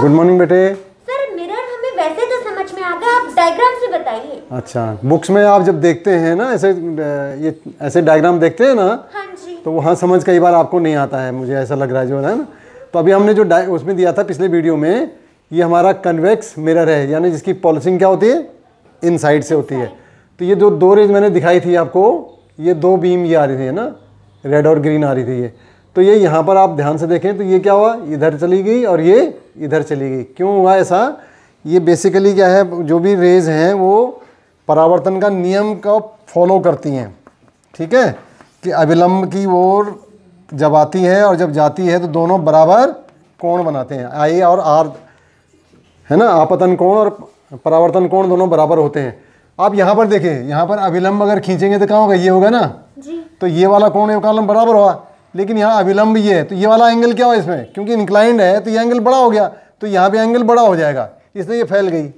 Good morning बेटे sir mirror हमें वैसे तो समझ में आ गया आप डायग्राम से बताइए अच्छा बुक्स में आप जब देखते हैं ना ऐसे ये ऐसे डायग्राम देखते हैं ना हाँ जी तो वहाँ समझ कई बार आपको नहीं आता है मुझे ऐसा लग रहा है जो है ना तो अभी हमने जो उसमें दिया था पिछले वीडियो में ये हमारा कन्वेक्स मिरर है यानी जिसकी पॉलिसिंग क्या होती है इन साइड से होती है तो ये जो दो रेज मैंने दिखाई थी आपको ये दो बीम ये आ रही थी ना रेड और ग्रीन आ रही थी ये तो ये यहाँ पर आप ध्यान से देखें तो ये क्या हुआ इधर चली गई और ये इधर चली गई क्यों हुआ ऐसा ये बेसिकली क्या है जो भी रेज हैं वो परावर्तन का नियम का फॉलो करती हैं ठीक है कि अविलंब की ओर जब आती है और जब जाती है तो दोनों बराबर कोण बनाते हैं आई और आर है ना आपतन कोण और परावर्तन कोण दोनों बराबर होते हैं आप यहाँ पर देखें यहाँ पर अविलंब अगर खींचेंगे तो कहाँ होगा ये होगा ना जी। तो ये वाला कोण ये बराबर हुआ लेकिन यहाँ अभिलंब ये है तो ये वाला एंगल क्या हो इसमें क्योंकि इंक्लाइंड है तो ये एंगल बड़ा हो गया तो यहाँ पे एंगल बड़ा हो जाएगा इसलिए ये फैल गई